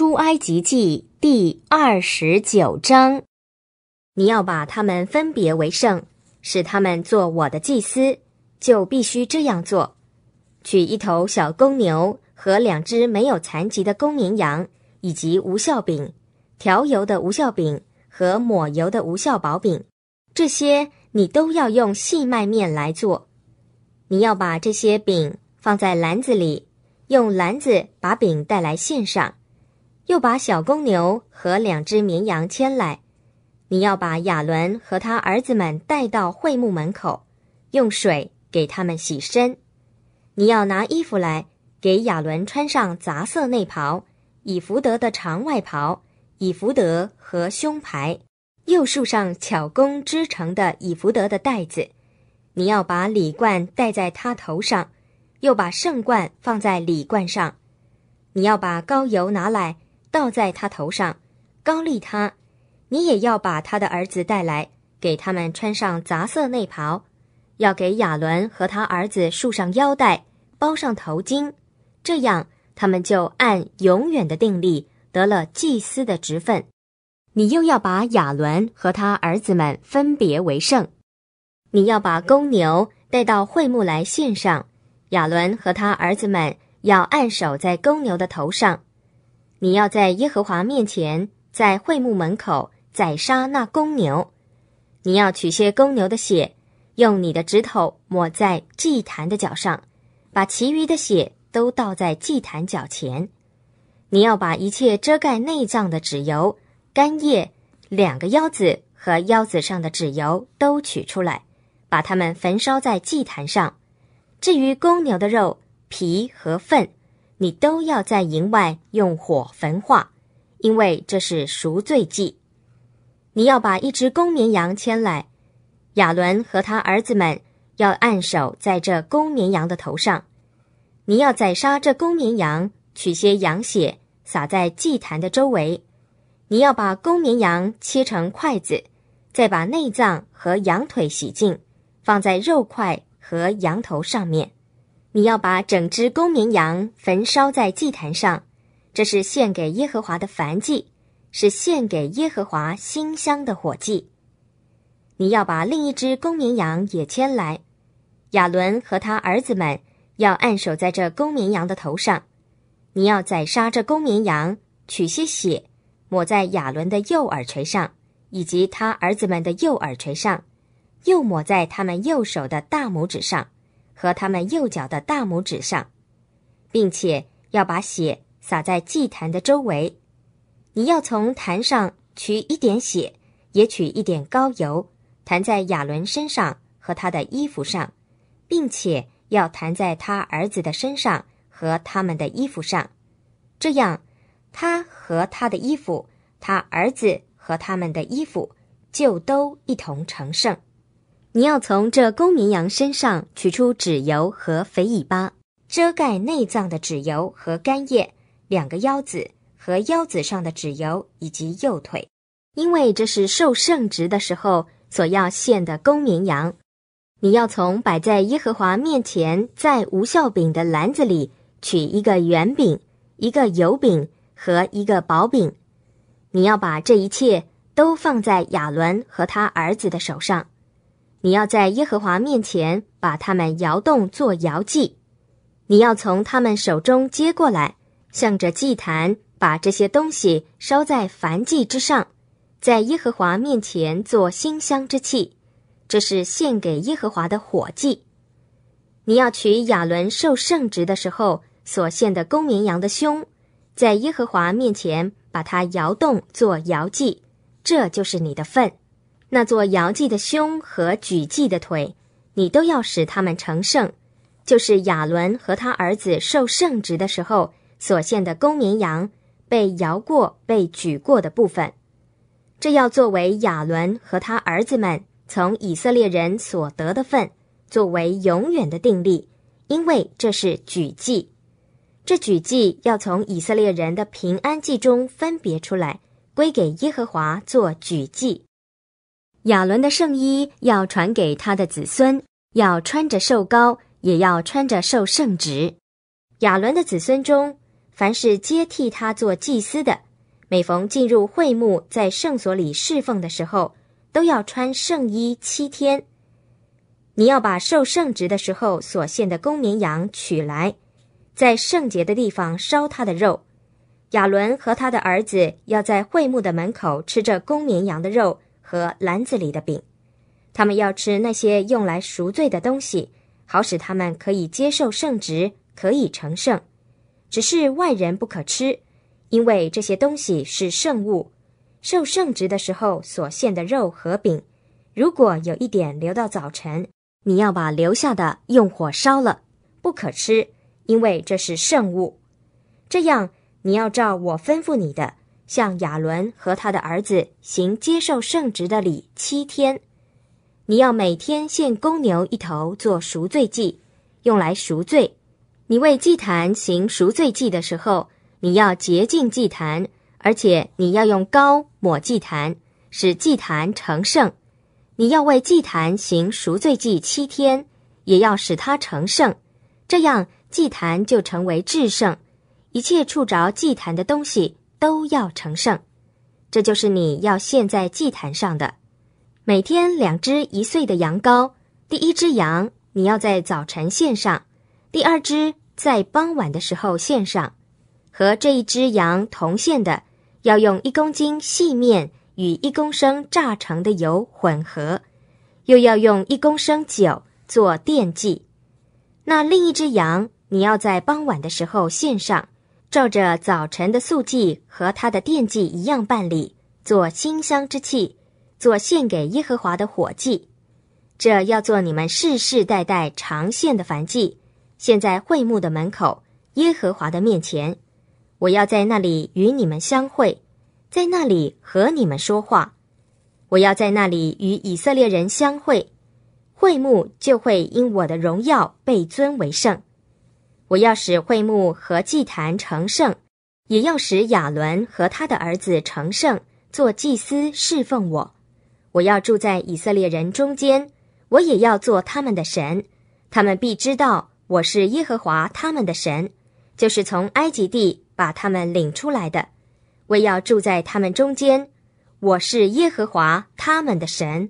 出埃及记第二十九章：你要把他们分别为圣，使他们做我的祭司，就必须这样做。取一头小公牛和两只没有残疾的公绵羊，以及无效饼、调油的无效饼和抹油的无效薄饼。这些你都要用细麦面来做。你要把这些饼放在篮子里，用篮子把饼带来献上。又把小公牛和两只绵羊牵来，你要把亚伦和他儿子们带到会幕门口，用水给他们洗身。你要拿衣服来给亚伦穿上杂色内袍，以福德的长外袍，以福德和胸牌，又束上巧工织成的以福德的带子。你要把礼冠戴在他头上，又把圣冠放在礼冠上。你要把膏油拿来。倒在他头上，高利他，你也要把他的儿子带来，给他们穿上杂色内袍，要给亚伦和他儿子束上腰带，包上头巾，这样他们就按永远的定例得了祭司的职分。你又要把亚伦和他儿子们分别为圣，你要把公牛带到会幕来献上，亚伦和他儿子们要按手在公牛的头上。你要在耶和华面前，在会幕门口宰杀那公牛，你要取些公牛的血，用你的指头抹在祭坛的脚上，把其余的血都倒在祭坛脚前。你要把一切遮盖内脏的脂油、肝叶、两个腰子和腰子上的脂油都取出来，把它们焚烧在祭坛上。至于公牛的肉、皮和粪。你都要在营外用火焚化，因为这是赎罪祭。你要把一只公绵羊牵来，亚伦和他儿子们要按手在这公绵羊的头上。你要宰杀这公绵羊，取些羊血撒在祭坛的周围。你要把公绵羊切成筷子，再把内脏和羊腿洗净，放在肉块和羊头上面。你要把整只公绵羊焚烧在祭坛上，这是献给耶和华的燔祭，是献给耶和华馨香的火祭。你要把另一只公绵羊也牵来，亚伦和他儿子们要按手在这公绵羊的头上。你要宰杀这公绵羊，取些血，抹在亚伦的右耳垂上，以及他儿子们的右耳垂上，又抹在他们右手的大拇指上。和他们右脚的大拇指上，并且要把血洒在祭坛的周围。你要从坛上取一点血，也取一点膏油，弹在亚伦身上和他的衣服上，并且要弹在他儿子的身上和他们的衣服上。这样，他和他的衣服，他儿子和他们的衣服，就都一同成圣。你要从这公绵羊身上取出脂油和肥尾巴，遮盖内脏的脂油和肝叶，两个腰子和腰子上的脂油以及右腿，因为这是受圣职的时候所要献的公绵羊。你要从摆在耶和华面前在无效饼的篮子里取一个圆饼、一个油饼和一个薄饼，你要把这一切都放在亚伦和他儿子的手上。你要在耶和华面前把他们摇动做摇祭，你要从他们手中接过来，向着祭坛把这些东西烧在燔祭之上，在耶和华面前做馨香之气，这是献给耶和华的火祭。你要取亚伦受圣职的时候所献的公绵羊的胸，在耶和华面前把它摇动做摇祭，这就是你的份。那做摇祭的胸和举祭的腿，你都要使他们成圣，就是亚伦和他儿子受圣职的时候所献的公绵羊被摇过、被举过的部分，这要作为亚伦和他儿子们从以色列人所得的份，作为永远的定力，因为这是举祭，这举祭要从以色列人的平安祭中分别出来，归给耶和华做举祭。亚伦的圣衣要传给他的子孙，要穿着瘦高，也要穿着受圣职。亚伦的子孙中，凡是接替他做祭司的，每逢进入会幕在圣所里侍奉的时候，都要穿圣衣七天。你要把受圣职的时候所献的公绵羊取来，在圣洁的地方烧他的肉。亚伦和他的儿子要在会幕的门口吃着公绵羊的肉。和篮子里的饼，他们要吃那些用来赎罪的东西，好使他们可以接受圣职，可以成圣。只是外人不可吃，因为这些东西是圣物。受圣职的时候所献的肉和饼，如果有一点留到早晨，你要把留下的用火烧了，不可吃，因为这是圣物。这样，你要照我吩咐你的。向亚伦和他的儿子行接受圣职的礼七天，你要每天献公牛一头做赎罪祭，用来赎罪。你为祭坛行赎罪祭的时候，你要洁净祭坛，而且你要用膏抹祭坛，使祭坛成圣。你要为祭坛行赎罪祭七天，也要使它成圣，这样祭坛就成为至圣。一切触着祭坛的东西。都要成圣，这就是你要献在祭坛上的。每天两只一岁的羊羔，第一只羊你要在早晨献上，第二只在傍晚的时候献上。和这一只羊同献的，要用一公斤细面与一公升榨成的油混合，又要用一公升酒做奠祭。那另一只羊你要在傍晚的时候献上。照着早晨的素祭和他的奠祭一样办理，做馨香之气，做献给耶和华的火祭。这要做你们世世代代长献的凡祭。现在会幕的门口，耶和华的面前，我要在那里与你们相会，在那里和你们说话。我要在那里与以色列人相会，会幕就会因我的荣耀被尊为圣。我要使会幕和祭坛成圣，也要使亚伦和他的儿子成圣，做祭司侍奉我。我要住在以色列人中间，我也要做他们的神，他们必知道我是耶和华他们的神，就是从埃及地把他们领出来的。我要住在他们中间，我是耶和华他们的神。